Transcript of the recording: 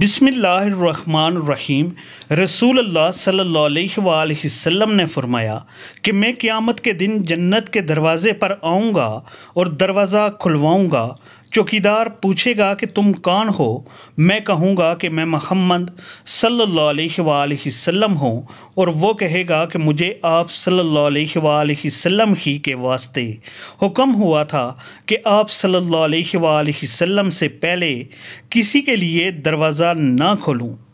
रहीम रसूल अल्लाह सल्लल्लाहु अलैहि वसल्लम ने फरमाया कि मैं क़यामत के दिन जन्नत के दरवाज़े पर आऊँगा और दरवाज़ा खुलवाऊँगा चौकीदार पूछेगा कि तुम कौन हो मैं कहूँगा कि मैं मोहम्मद सल्लाम हूँ और वो कहेगा कि मुझे आप सल्लाम ही के वास्ते हुक्म हुआ था कि आप सल्लाम से पहले किसी के लिए दरवाज़ा ना खोलूँ